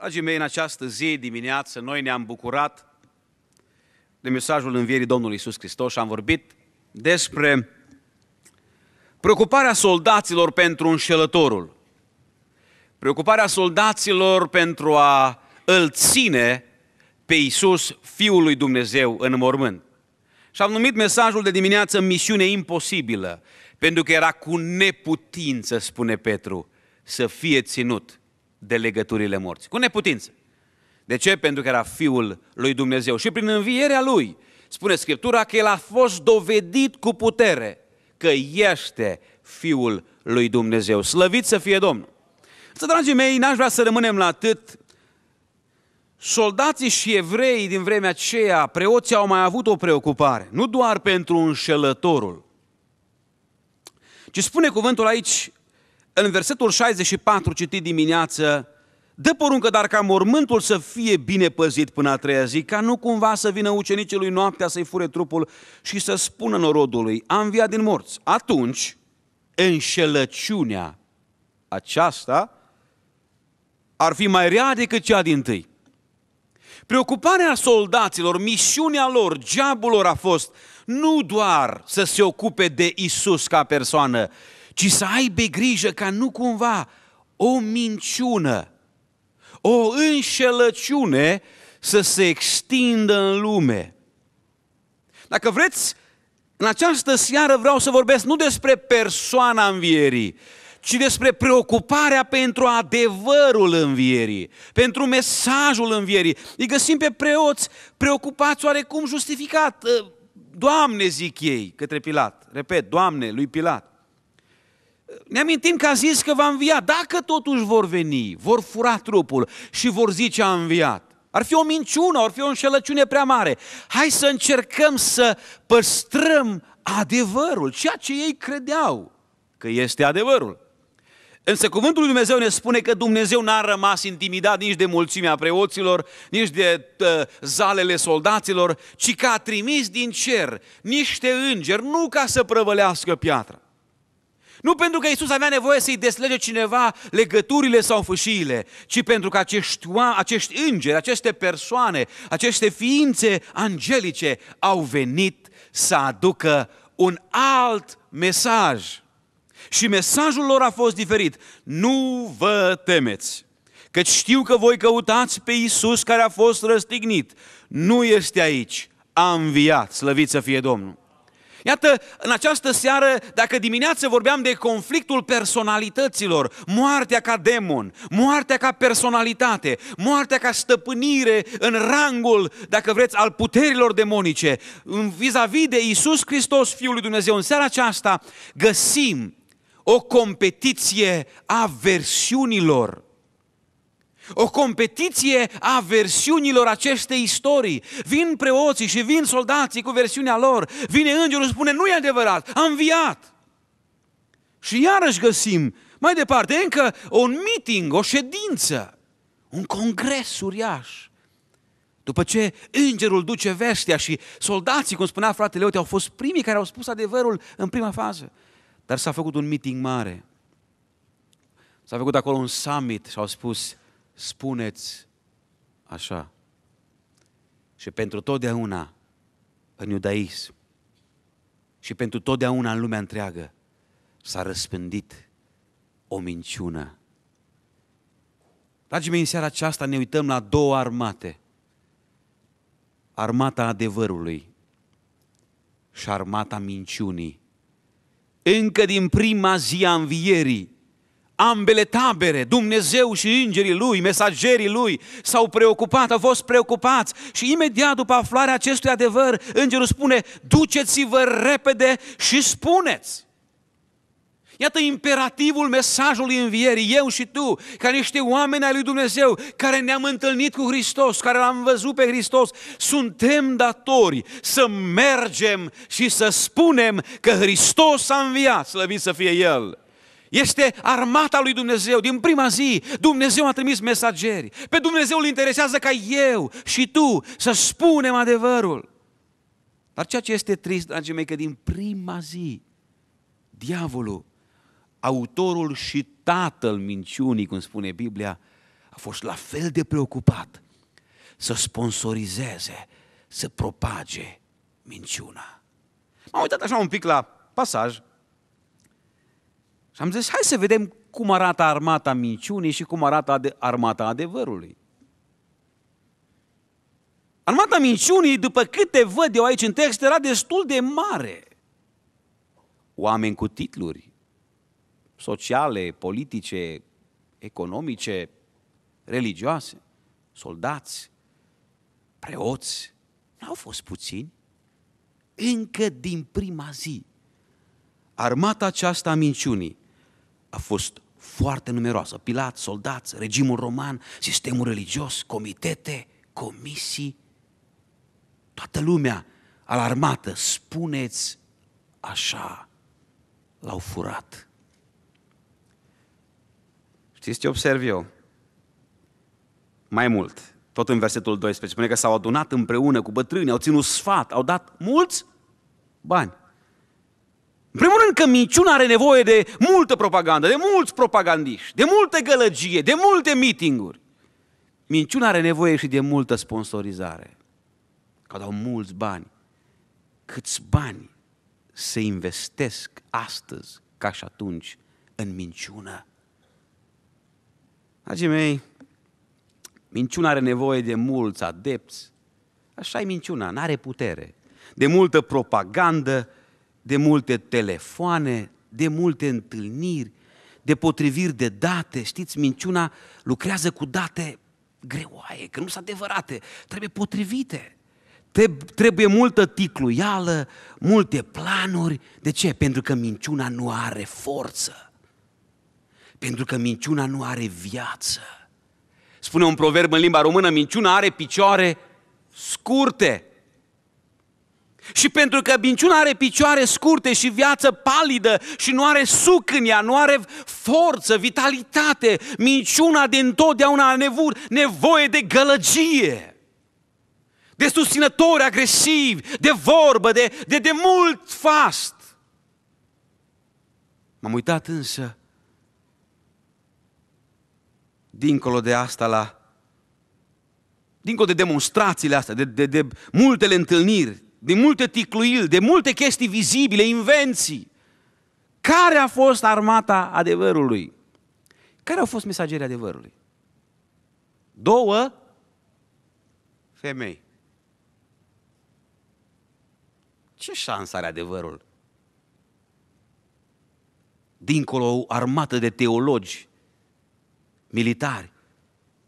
Dragii mei, în această zi dimineață noi ne-am bucurat de mesajul învierii Domnului Isus Hristos și am vorbit despre preocuparea soldaților pentru înșelătorul, preocuparea soldaților pentru a îl ține pe Isus, Fiul lui Dumnezeu, în mormânt. Și am numit mesajul de dimineață misiune imposibilă, pentru că era cu neputință, spune Petru, să fie ținut de legăturile morții. Cu neputință. De ce? Pentru că era Fiul lui Dumnezeu. Și prin învierea Lui, spune Scriptura că El a fost dovedit cu putere că este Fiul lui Dumnezeu. Slăvit să fie Domnul! Să, dragii mei, n-aș vrea să rămânem la atât. Soldații și evrei din vremea aceea, preoții au mai avut o preocupare, nu doar pentru înșelătorul, ci spune cuvântul aici, în versetul 64 citit dimineață, dă poruncă dar ca mormântul să fie bine păzit până a treia zi, ca nu cumva să vină ucenicii lui noaptea să-i fure trupul și să spună norodului, a înviat din morți. Atunci, înșelăciunea aceasta ar fi mai rea decât cea din tâi. Preocuparea soldaților, misiunea lor, geabul lor a fost nu doar să se ocupe de Isus ca persoană, ci să aibă grijă ca nu cumva o minciună, o înșelăciune să se extindă în lume. Dacă vreți, în această seară vreau să vorbesc nu despre persoana învierii, ci despre preocuparea pentru adevărul învierii, pentru mesajul învierii. Îi găsim pe preoți preocupați oarecum justificat. Doamne, zic ei, către Pilat. Repet, Doamne, lui Pilat ne amintim că a zis că va învia. Dacă totuși vor veni, vor fura trupul și vor zice a înviat. Ar fi o minciună, ar fi o înșelăciune prea mare. Hai să încercăm să păstrăm adevărul, ceea ce ei credeau că este adevărul. Însă cuvântul lui Dumnezeu ne spune că Dumnezeu n-a rămas intimidat nici de mulțimea preoților, nici de uh, zalele soldaților, ci că a trimis din cer niște îngeri, nu ca să prăvălească piatra, nu pentru că Isus avea nevoie să-i deslege cineva legăturile sau fâșiile, ci pentru că acești, acești îngeri, aceste persoane, aceste ființe angelice au venit să aducă un alt mesaj. Și mesajul lor a fost diferit. Nu vă temeți, că știu că voi căutați pe Isus care a fost răstignit. Nu este aici, a înviat, slăvit să fie Domnul. Iată, în această seară, dacă dimineață vorbeam de conflictul personalităților, moartea ca demon, moartea ca personalitate, moartea ca stăpânire în rangul, dacă vreți, al puterilor demonice, în vis-a-vis de Isus Hristos, Fiul lui Dumnezeu, în seara aceasta găsim o competiție a versiunilor o competiție a versiunilor acestei istorii. Vin preoții și vin soldații cu versiunea lor. Vine îngerul și spune, nu e adevărat, a înviat. Și iarăși găsim mai departe încă un meeting, o ședință, un congres uriaș. După ce îngerul duce vestea și soldații, cum spunea fratele Leote, au fost primii care au spus adevărul în prima fază. Dar s-a făcut un meeting mare. S-a făcut acolo un summit și au spus, spuneți așa. Și pentru totdeauna în iudaism și pentru totdeauna în lumea întreagă s-a răspândit o minciună. Dragii mei, în seara aceasta ne uităm la două armate. Armata adevărului și armata minciunii. Încă din prima zi a învierii, ambele tabere, Dumnezeu și îngerii lui, mesagerii lui, s-au preocupat, au fost preocupați și imediat după aflarea acestui adevăr, îngerul spune, duceți-vă repede și spuneți. Iată imperativul mesajului învierii, eu și tu, ca niște oameni ai lui Dumnezeu, care ne-am întâlnit cu Hristos, care l-am văzut pe Hristos, suntem datori să mergem și să spunem că Hristos a înviat, slăvit să fie El. Este armata lui Dumnezeu. Din prima zi, Dumnezeu a trimis mesageri. Pe Dumnezeu îl interesează ca eu și tu să spunem adevărul. Dar ceea ce este trist, dragii mei, că din prima zi, diavolul, autorul și tatăl minciunii, cum spune Biblia, a fost la fel de preocupat să sponsorizeze, să propage minciuna. M-am uitat așa un pic la pasaj și am zis, hai să vedem cum arată armata minciunii și cum arată ade- armata adevărului. Armata minciunii, după câte văd eu aici în text, era destul de mare. Oameni cu titluri sociale, politice, economice, religioase, soldați, preoți, n-au fost puțini. Încă din prima zi, armata aceasta a minciunii a fost foarte numeroasă. Pilat, soldați, regimul roman, sistemul religios, comitete, comisii. Toată lumea alarmată, spuneți așa, l-au furat. Știți ce observ eu? Mai mult, tot în versetul 12, spune că s-au adunat împreună cu bătrâni, au ținut sfat, au dat mulți bani. În primul rând că minciuna are nevoie de multă propagandă, de mulți propagandiști, de multă gălăgie, de multe mitinguri. Minciuna are nevoie și de multă sponsorizare. Că dau mulți bani. Câți bani se investesc astăzi, ca și atunci, în minciună? Dragii mei, minciuna are nevoie de mulți adepți. Așa e minciuna, nu are putere. De multă propagandă, de multe telefoane, de multe întâlniri, de potriviri de date. Știți, minciuna lucrează cu date greoaie, că nu sunt adevărate, trebuie potrivite. Trebuie multă ticluială, multe planuri. De ce? Pentru că minciuna nu are forță. Pentru că minciuna nu are viață. Spune un proverb în limba română, minciuna are picioare scurte. Și pentru că minciuna are picioare scurte și viață palidă și nu are suc în ea, nu are forță, vitalitate, minciuna de întotdeauna are nevoie de gălăgie, de susținători agresivi, de vorbă, de, de, de mult fast. M-am uitat însă, dincolo de asta, la dincolo de demonstrațiile astea, de, de, de multele întâlniri de multe ticluiri, de multe chestii vizibile, invenții. Care a fost armata adevărului? Care au fost mesagerii adevărului? Două femei. Ce șansă are adevărul? Dincolo o armată de teologi, militari.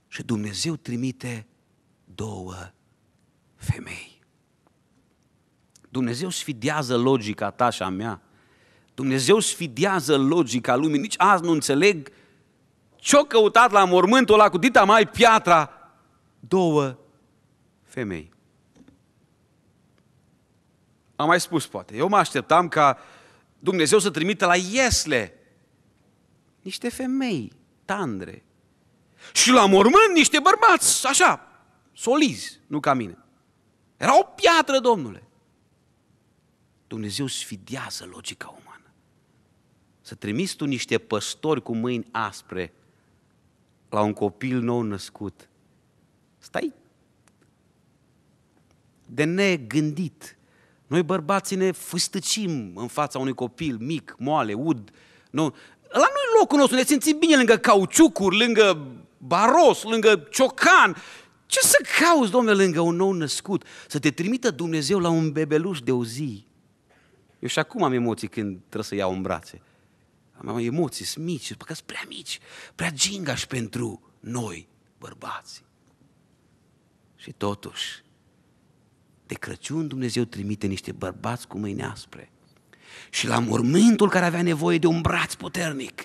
Și Dumnezeu trimite două femei. Dumnezeu sfidează logica ta și a mea. Dumnezeu sfidează logica lumii. Nici azi nu înțeleg ce-o căutat la mormântul ăla cu dita mai piatra două femei. Am mai spus, poate. Eu mă așteptam ca Dumnezeu să trimită la Iesle niște femei tandre și la mormânt niște bărbați, așa, solizi, nu ca mine. Era o piatră, domnule. Dumnezeu sfidează logica umană. Să trimiți tu niște păstori cu mâini aspre la un copil nou născut. Stai de negândit. Noi bărbații ne fâstăcim în fața unui copil mic, moale, ud. Nu. La noi locul nostru, ne simțim bine lângă cauciucuri, lângă baros, lângă ciocan. Ce să cauți, domnule, lângă un nou născut? Să te trimită Dumnezeu la un bebeluș de o zi. Eu și acum am emoții când trebuie să iau în brațe. Am emoții, sunt mici, că sunt prea mici, prea gingași pentru noi, bărbații. Și totuși, de Crăciun Dumnezeu trimite niște bărbați cu mâini aspre. Și la mormântul care avea nevoie de un braț puternic,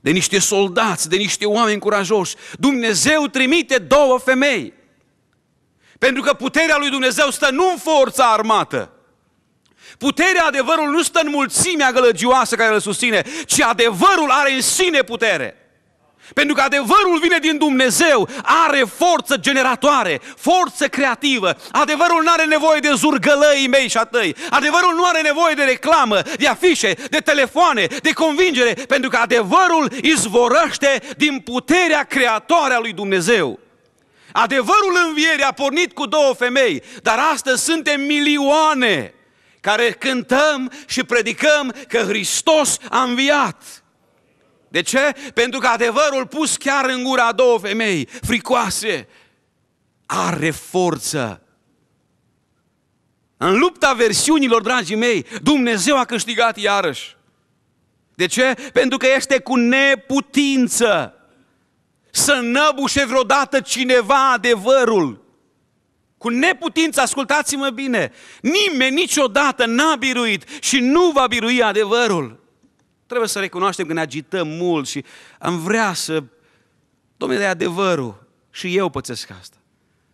de niște soldați, de niște oameni curajoși, Dumnezeu trimite două femei. Pentru că puterea lui Dumnezeu stă nu în forța armată, Puterea adevărului nu stă în mulțimea gălăgioasă care îl susține, ci adevărul are în sine putere. Pentru că adevărul vine din Dumnezeu, are forță generatoare, forță creativă. Adevărul nu are nevoie de zurgălăii mei și a tăi. Adevărul nu are nevoie de reclamă, de afișe, de telefoane, de convingere, pentru că adevărul izvorăște din puterea creatoare a lui Dumnezeu. Adevărul învierii a pornit cu două femei, dar astăzi suntem milioane care cântăm și predicăm că Hristos a înviat. De ce? Pentru că adevărul pus chiar în gura a două femei fricoase are forță. În lupta versiunilor, dragii mei, Dumnezeu a câștigat iarăși. De ce? Pentru că este cu neputință să năbușe vreodată cineva adevărul. Cu neputință, ascultați-mă bine, nimeni niciodată n-a biruit și nu va birui adevărul. Trebuie să recunoaștem că ne agităm mult și am vrea să... Domnule, adevărul. Și eu pățesc asta.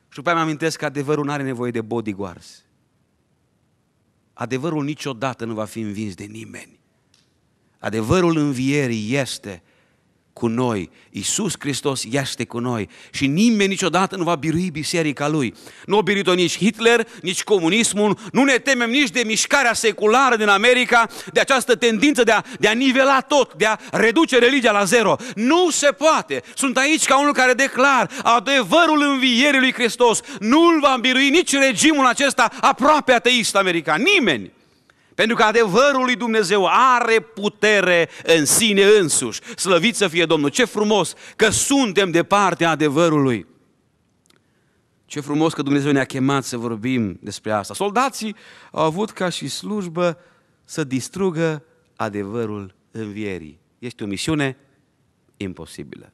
Și după aia mi amintesc că adevărul nu are nevoie de bodyguards. Adevărul niciodată nu va fi învins de nimeni. Adevărul învierii este cu noi. Iisus Hristos este cu noi și nimeni niciodată nu va birui biserica Lui. Nu a biruit-o nici Hitler, nici comunismul, nu ne temem nici de mișcarea seculară din America, de această tendință de a, de a nivela tot, de a reduce religia la zero. Nu se poate! Sunt aici ca unul care declar adevărul învierii lui Hristos. Nu-l va birui nici regimul acesta aproape ateist american. Nimeni! Pentru că adevărul lui Dumnezeu are putere în sine însuși. Slăvit să fie Domnul! Ce frumos că suntem de partea adevărului! Ce frumos că Dumnezeu ne-a chemat să vorbim despre asta. Soldații au avut ca și slujbă să distrugă adevărul învierii. Este o misiune imposibilă.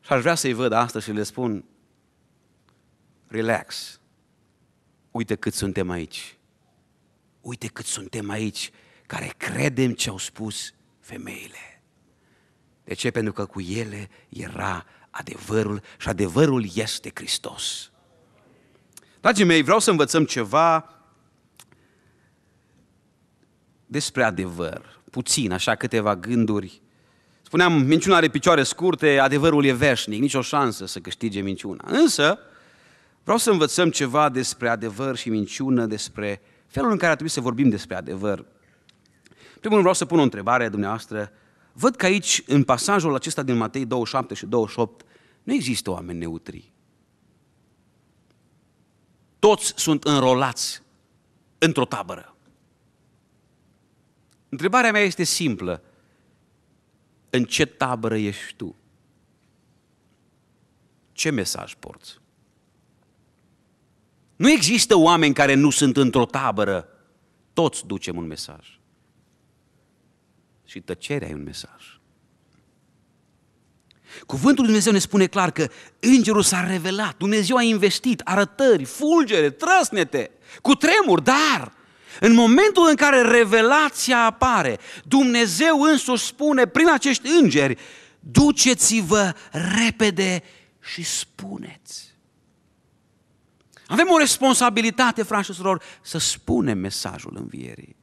Și aș vrea să-i văd asta și le spun, relax, uite cât suntem aici uite cât suntem aici, care credem ce au spus femeile. De ce? Pentru că cu ele era adevărul și adevărul este Hristos. Dragii mei, vreau să învățăm ceva despre adevăr. Puțin, așa, câteva gânduri. Spuneam, minciuna are picioare scurte, adevărul e veșnic, nicio șansă să câștige minciuna. Însă, vreau să învățăm ceva despre adevăr și minciună, despre felul în care ar trebui să vorbim despre adevăr. primul vreau să pun o întrebare dumneavoastră. Văd că aici, în pasajul acesta din Matei 27 și 28, nu există oameni neutri. Toți sunt înrolați într-o tabără. Întrebarea mea este simplă. În ce tabără ești tu? Ce mesaj porți? Nu există oameni care nu sunt într-o tabără. Toți ducem un mesaj. Și tăcerea e un mesaj. Cuvântul lui Dumnezeu ne spune clar că îngerul s-a revelat, Dumnezeu a investit arătări, fulgere, trăsnete, cu tremur, dar în momentul în care revelația apare, Dumnezeu însuși spune prin acești îngeri, duceți-vă repede și spuneți. Avem o responsabilitate, frați și surori, să spunem mesajul învierii.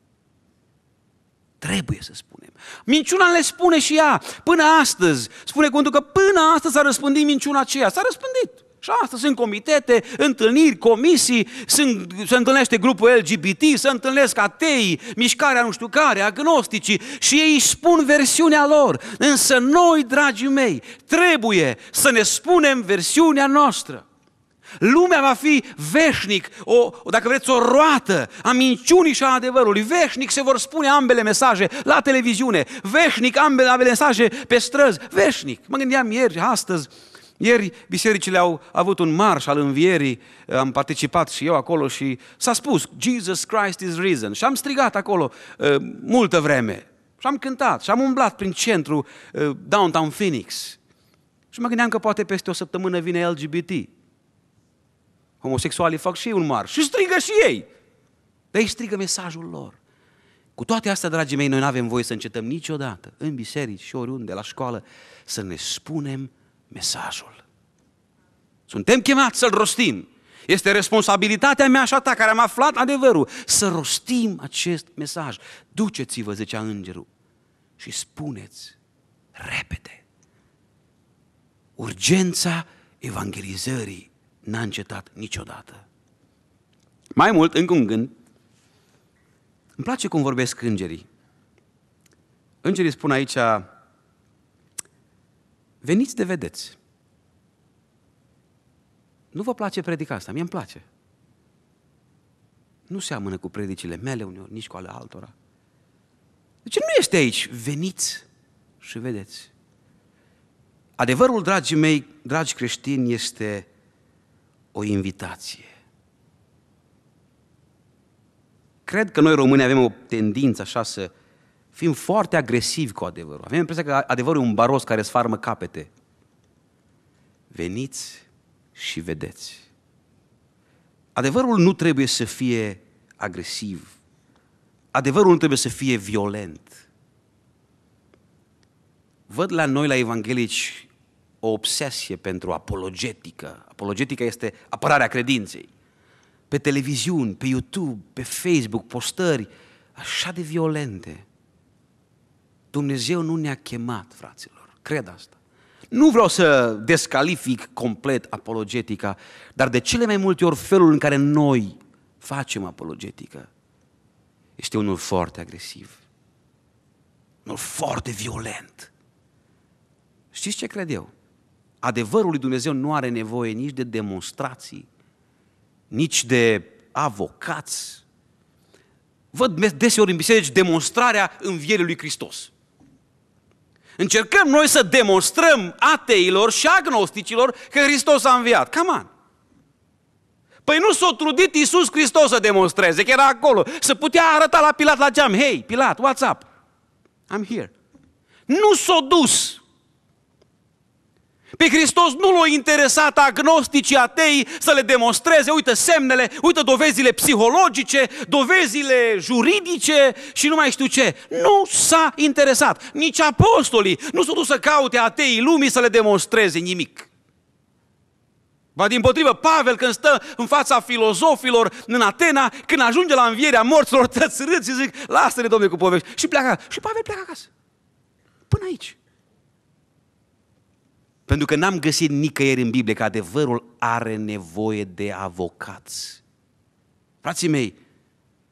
Trebuie să spunem. Minciuna le spune și ea, până astăzi. Spune cuvântul că până astăzi s-a răspândit minciuna aceea. S-a răspândit. Și astăzi sunt comitete, întâlniri, comisii, sunt, se întâlnește grupul LGBT, se întâlnesc atei, mișcarea nu știu care, agnosticii și ei își spun versiunea lor. Însă noi, dragii mei, trebuie să ne spunem versiunea noastră. Lumea va fi veșnic, o, dacă vreți, o roată a minciunii și a adevărului. Veșnic se vor spune ambele mesaje la televiziune, veșnic ambele, ambele mesaje pe străzi, veșnic. Mă gândeam ieri, astăzi, ieri bisericile au avut un marș al învierii, am participat și eu acolo și s-a spus Jesus Christ is risen și am strigat acolo uh, multă vreme și am cântat și am umblat prin centru uh, downtown Phoenix și mă gândeam că poate peste o săptămână vine LGBT Homosexualii fac și ei un mar și strigă și ei. Dar ei strigă mesajul lor. Cu toate astea, dragii mei, noi nu avem voie să încetăm niciodată, în biserici și oriunde, la școală, să ne spunem mesajul. Suntem chemați să-l rostim. Este responsabilitatea mea și a ta care am aflat adevărul să rostim acest mesaj. Duceți-vă, zicea îngerul, și spuneți repede urgența evangelizării n-a încetat niciodată. Mai mult, încă un gând, îmi place cum vorbesc îngerii. Îngerii spun aici, veniți de vedeți. Nu vă place predica asta, mie îmi place. Nu seamănă cu predicile mele uneori, nici cu ale altora. Deci nu este aici, veniți și vedeți. Adevărul, dragii mei, dragi creștini, este o invitație. Cred că noi români avem o tendință așa să fim foarte agresivi cu adevărul. Avem impresia că adevărul e un baros care sfarmă capete. Veniți și vedeți. Adevărul nu trebuie să fie agresiv. Adevărul nu trebuie să fie violent. Văd la noi, la evanghelici, o obsesie pentru apologetică. Apologetica este apărarea credinței. Pe televiziuni, pe YouTube, pe Facebook, postări așa de violente. Dumnezeu nu ne-a chemat, fraților. Cred asta. Nu vreau să descalific complet apologetica, dar de cele mai multe ori felul în care noi facem apologetică este unul foarte agresiv, unul foarte violent. Știți ce cred eu? Adevărul lui Dumnezeu nu are nevoie nici de demonstrații, nici de avocați. Văd deseori în biserici demonstrarea învierii lui Hristos. Încercăm noi să demonstrăm ateilor și agnosticilor că Hristos a înviat. Cam on! Păi nu s-a trudit Iisus Hristos să demonstreze, că era acolo, să putea arăta la Pilat la geam, hei, Pilat, what's up? I'm here. Nu s-a dus pe Hristos nu l-a interesat agnosticii atei să le demonstreze, uite semnele, uite dovezile psihologice, dovezile juridice și nu mai știu ce. Nu s-a interesat. Nici apostolii nu s-au dus să caute ateii lumii să le demonstreze nimic. Ba din potrivă, Pavel când stă în fața filozofilor în Atena, când ajunge la învierea morților, tăți râd și zic, lasă-ne, domnule, cu povești. Și pleacă Și Pavel pleacă acasă. Până aici. Pentru că n-am găsit nicăieri în Biblie că adevărul are nevoie de avocați. Frații mei,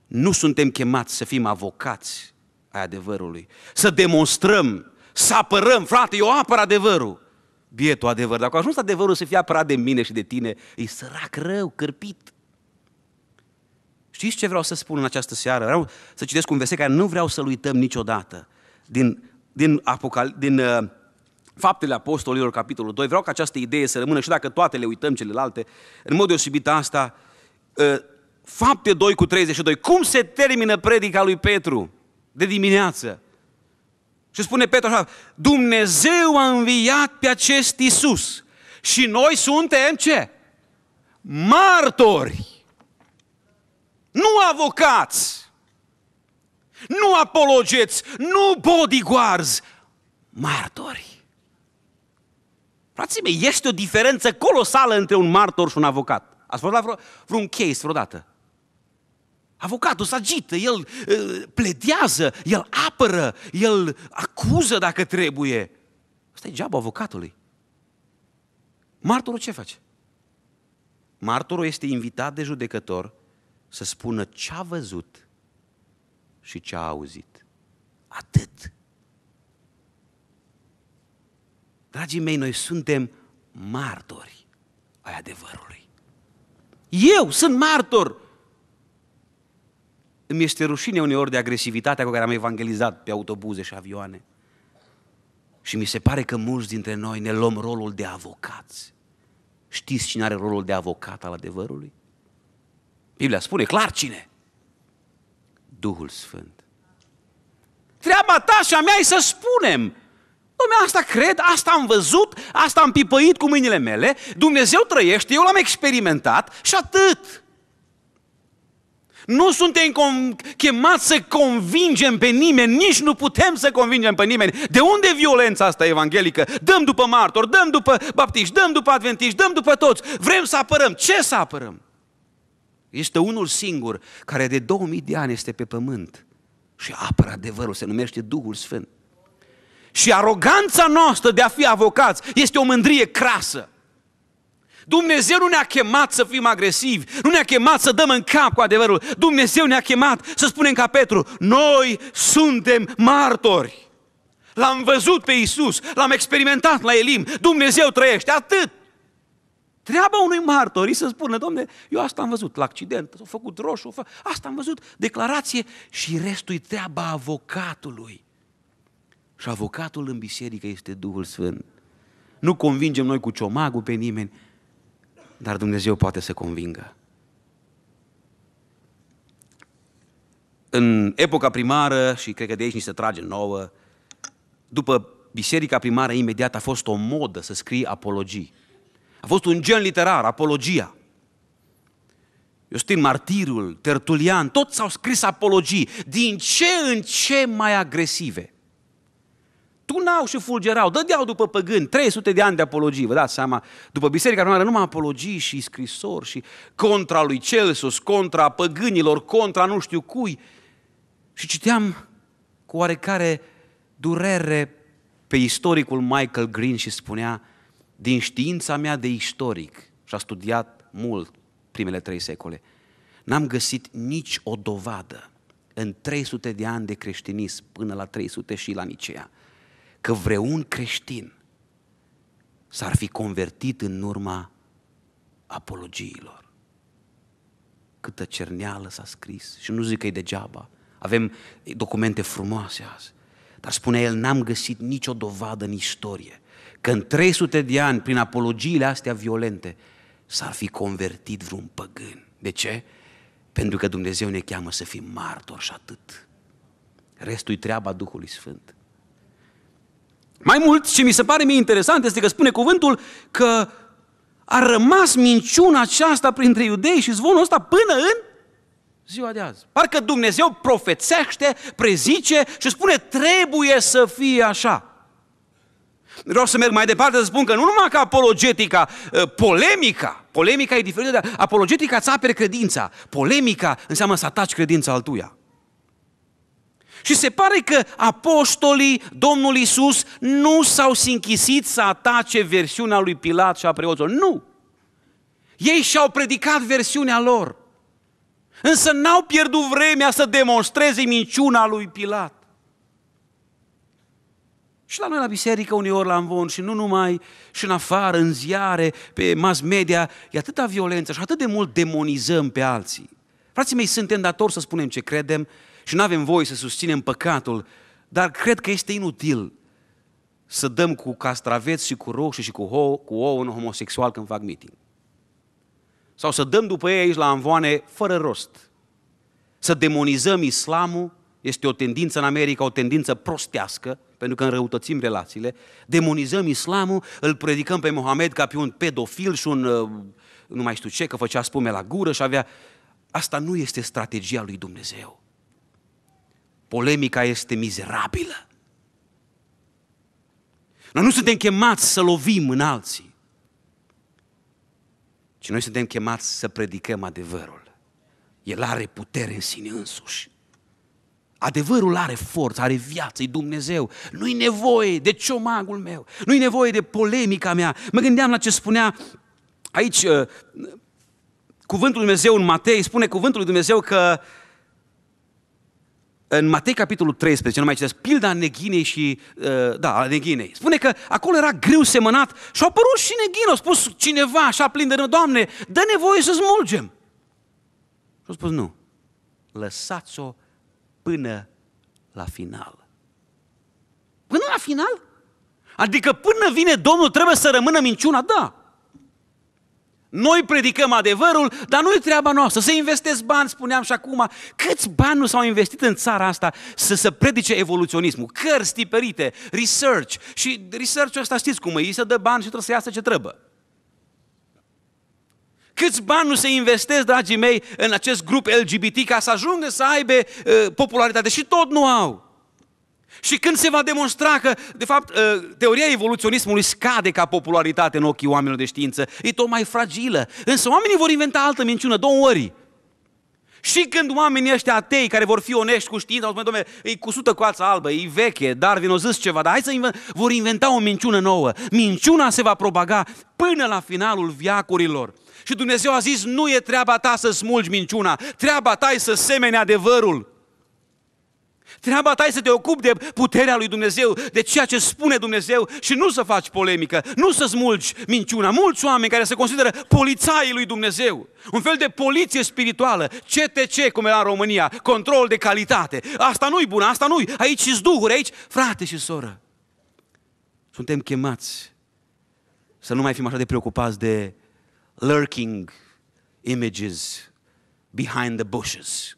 nu suntem chemați să fim avocați ai adevărului, să demonstrăm, să apărăm, frate, eu apăr adevărul. Bietul adevăr, dacă a ajuns adevărul să fie apărat de mine și de tine, e sărac rău, cârpit. Știți ce vreau să spun în această seară? Vreau să citesc un verset care nu vreau să-l uităm niciodată. Din, din, Apocal- din uh, Faptele Apostolilor, capitolul 2. Vreau ca această idee să rămână și dacă toate le uităm celelalte, în mod deosebit asta, ă, fapte 2 cu 32. Cum se termină predica lui Petru de dimineață? Și spune Petru așa, Dumnezeu a înviat pe acest Isus și noi suntem ce? Martori, nu avocați, nu apologeți, nu bodyguards, martori. Frații mei, este o diferență colosală între un martor și un avocat. Ați fost la vreo, vreun case vreodată? Avocatul se agită, el uh, pledează, el apără, el acuză dacă trebuie. Asta e geaba avocatului. Martorul ce face? Martorul este invitat de judecător să spună ce a văzut și ce a auzit. Atât. Dragii mei, noi suntem martori ai adevărului. Eu sunt martor! Îmi este rușine uneori de agresivitatea cu care am evangelizat pe autobuze și avioane. Și mi se pare că mulți dintre noi ne luăm rolul de avocați. Știți cine are rolul de avocat al adevărului? Biblia spune clar cine? Duhul Sfânt. Treaba ta și a mea e să spunem Dom'le, asta cred, asta am văzut, asta am pipăit cu mâinile mele, Dumnezeu trăiește, eu l-am experimentat și atât. Nu suntem chemați să convingem pe nimeni, nici nu putem să convingem pe nimeni. De unde violența asta evanghelică? Dăm după martori, dăm după baptiști, dăm după adventiști, dăm după toți. Vrem să apărăm. Ce să apărăm? Este unul singur care de 2000 de ani este pe pământ și apără adevărul, se numește Duhul Sfânt. Și aroganța noastră de a fi avocați este o mândrie crasă. Dumnezeu nu ne-a chemat să fim agresivi, nu ne-a chemat să dăm în cap cu adevărul. Dumnezeu ne-a chemat să spunem ca Petru, noi suntem martori. L-am văzut pe Isus, l-am experimentat la Elim, Dumnezeu trăiește, atât. Treaba unui martor e să spună, domne, eu asta am văzut, la accident, s-a făcut roșu, fă... asta am văzut, declarație și restul e treaba avocatului. Și avocatul în biserică este Duhul Sfânt. Nu convingem noi cu ciomagul pe nimeni, dar Dumnezeu poate să convingă. În epoca primară, și cred că de aici ni se trage nouă, după biserica primară imediat a fost o modă să scrii apologii. A fost un gen literar, apologia. Iustin Martirul, Tertulian, toți s-au scris apologii, din ce în ce mai agresive tunau și fulgerau, dădeau după păgâni, 300 de ani de apologii, vă dați seama, după biserica noastră, numai apologii și scrisori și contra lui Celsus, contra păgânilor, contra nu știu cui. Și citeam cu oarecare durere pe istoricul Michael Green și spunea, din știința mea de istoric, și a studiat mult primele trei secole, n-am găsit nici o dovadă în 300 de ani de creștinism până la 300 și la Nicea, că vreun creștin s-ar fi convertit în urma apologiilor. Câtă cerneală s-a scris și nu zic că e degeaba. Avem documente frumoase azi. Dar spune el, n-am găsit nicio dovadă în istorie că în 300 de ani, prin apologiile astea violente, s-ar fi convertit vreun păgân. De ce? Pentru că Dumnezeu ne cheamă să fim martori și atât. Restul e treaba Duhului Sfânt. Mai mult, ce mi se pare mie interesant este că spune cuvântul că a rămas minciuna aceasta printre iudei și zvonul ăsta până în ziua de azi. Parcă Dumnezeu profețește, prezice și spune trebuie să fie așa. Vreau să merg mai departe să spun că nu numai că apologetica, ă, polemica, polemica e diferită de apologetica îți apere credința, polemica înseamnă să ataci credința altuia. Și se pare că apostolii Domnului Iisus, nu s-au sinchisit să atace versiunea lui Pilat și a preoților. Nu! Ei și-au predicat versiunea lor. Însă n-au pierdut vremea să demonstreze minciuna lui Pilat. Și la noi la biserică uneori la învon și nu numai, și în afară, în ziare, pe mass media, e atâta violență și atât de mult demonizăm pe alții. Frații mei, suntem datori să spunem ce credem, și nu avem voie să susținem păcatul, dar cred că este inutil să dăm cu castraveți și cu roșu și cu, ho, cu ou un homosexual când fac meeting. Sau să dăm după ei aici la anvoane fără rost. Să demonizăm islamul, este o tendință în America, o tendință prostească, pentru că înrăutățim relațiile, demonizăm islamul, îl predicăm pe Mohamed ca pe un pedofil și un uh, nu mai știu ce, că făcea spume la gură și avea... Asta nu este strategia lui Dumnezeu polemica este mizerabilă. Noi nu suntem chemați să lovim în alții, ci noi suntem chemați să predicăm adevărul. El are putere în sine însuși. Adevărul are forță, are viață, e Dumnezeu. Nu-i nevoie de ciomagul meu, nu-i nevoie de polemica mea. Mă gândeam la ce spunea aici uh, cuvântul lui Dumnezeu în Matei, spune cuvântul lui Dumnezeu că uh, în Matei capitolul 13, nu mai citesc, pilda neghinei și, uh, da, a neghinei. Spune că acolo era greu semănat și au apărut și neghine. Au spus cineva așa plin de Doamne, dă nevoie să smulgem. Și au spus, nu, lăsați-o până la final. Până la final? Adică până vine Domnul trebuie să rămână minciuna? Da. Noi predicăm adevărul, dar nu-i treaba noastră. Să investesc bani, spuneam și acum. Câți bani nu s-au investit în țara asta să se predice evoluționismul? Cărți tiperite, research. Și research-ul ăsta știți cum e, îi se dă bani și trebuie să iasă ce trebuie. Câți bani nu se investesc, dragii mei, în acest grup LGBT ca să ajungă să aibă uh, popularitate și tot nu au. Și când se va demonstra că, de fapt, ă, teoria evoluționismului scade ca popularitate în ochii oamenilor de știință, e tot mai fragilă. Însă oamenii vor inventa altă minciună, două ori. Și când oamenii ăștia atei, care vor fi onești cu știința, spune, domnule, e cu sută coața albă, e veche, dar vin o zis ceva, dar hai să invent... vor inventa o minciună nouă. Minciuna se va propaga până la finalul viacurilor. Și Dumnezeu a zis, nu e treaba ta să smulgi minciuna, treaba ta e să semeni adevărul. Treaba ta e să te ocupi de puterea lui Dumnezeu, de ceea ce spune Dumnezeu și nu să faci polemică, nu să smulgi minciuna. Mulți oameni care se consideră polițaii lui Dumnezeu, un fel de poliție spirituală, CTC, cum era în România, control de calitate. Asta nu-i bună, asta nu-i. Aici sunt duhuri, aici, frate și soră. Suntem chemați să nu mai fim așa de preocupați de lurking images behind the bushes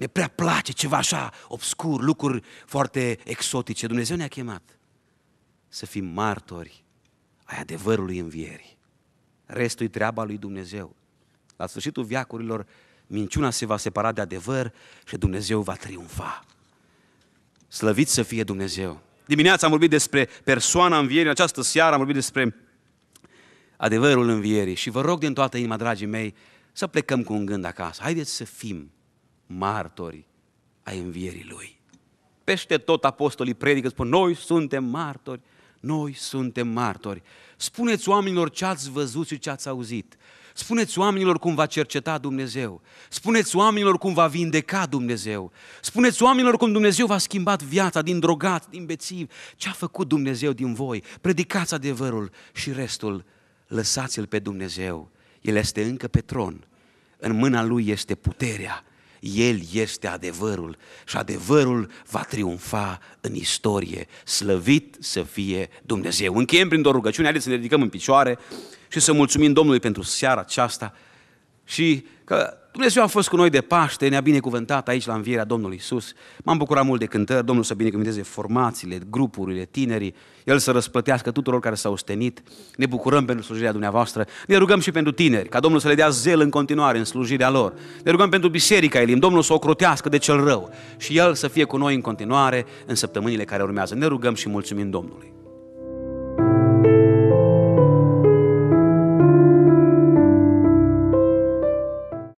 ne prea place ceva așa obscur, lucruri foarte exotice. Dumnezeu ne-a chemat să fim martori ai adevărului învierii. Restul e treaba lui Dumnezeu. La sfârșitul viacurilor, minciuna se va separa de adevăr și Dumnezeu va triumfa. Slăvit să fie Dumnezeu! Dimineața am vorbit despre persoana învierii, în această seară am vorbit despre adevărul învierii și vă rog din toată inima, dragii mei, să plecăm cu un gând acasă. Haideți să fim martori ai învierii Lui. Peste tot apostolii predică, spun, noi suntem martori, noi suntem martori. Spuneți oamenilor ce ați văzut și ce ați auzit. Spuneți oamenilor cum va cerceta Dumnezeu. Spuneți oamenilor cum va vindeca Dumnezeu. Spuneți oamenilor cum Dumnezeu va schimba viața din drogat, din bețiv. Ce a făcut Dumnezeu din voi? Predicați adevărul și restul lăsați-l pe Dumnezeu. El este încă pe tron. În mâna lui este puterea. El este adevărul și adevărul va triumfa în istorie. Slăvit să fie Dumnezeu. Încheiem prin o rugăciune, haideți să ne ridicăm în picioare și să mulțumim Domnului pentru seara aceasta și că Dumnezeu a fost cu noi de Paște, ne-a binecuvântat aici la învierea Domnului Isus. M-am bucurat mult de cântări, Domnul să binecuvânteze formațiile, grupurile, tinerii, El să răsplătească tuturor care s-au stenit. Ne bucurăm pentru slujirea dumneavoastră, ne rugăm și pentru tineri, ca Domnul să le dea zel în continuare în slujirea lor. Ne rugăm pentru biserica Elim, Domnul să o crotească de cel rău și El să fie cu noi în continuare în săptămânile care urmează. Ne rugăm și mulțumim Domnului.